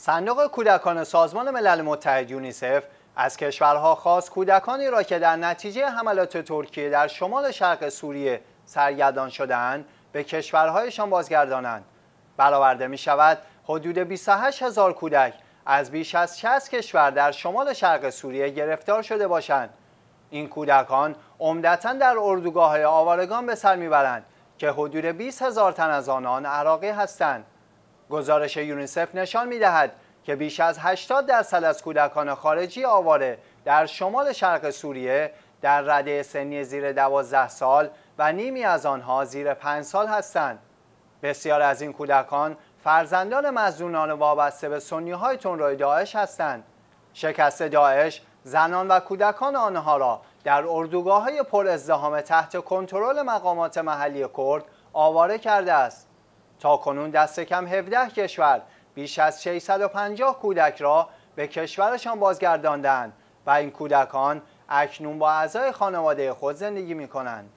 صندوق کودکان سازمان ملل متحد یونیسف از کشورها خواست کودکانی را که در نتیجه حملات ترکیه در شمال شرق سوریه سرگردان شدند به کشورهایشان بازگردانند برآورده می شود حدود 28 هزار کودک از بیش از 60 کشور در شمال شرق سوریه گرفتار شده باشند این کودکان عمدتا در اردوگاه های آوارگان به سر میبرند که حدود 20 هزار تن از آنان عراقی هستند گزارش یونیسف نشان دهد که بیش از 80 درصد از کودکان خارجی آواره در شمال شرق سوریه در رده سنی زیر 12 سال و نیمی از آنها زیر 5 سال هستند. بسیار از این کودکان فرزندان مزدونان وابسته به سنی های داعش هستند. شکست داعش زنان و کودکان آنها را در اردوگاه های پر ازدهام تحت کنترل مقامات محلی کرد آواره کرده است. تا کنون دست کم 17 کشور بیش از 650 کودک را به کشورشان بازگرداندند و این کودکان اکنون با اعضای خانواده خود زندگی می کنند.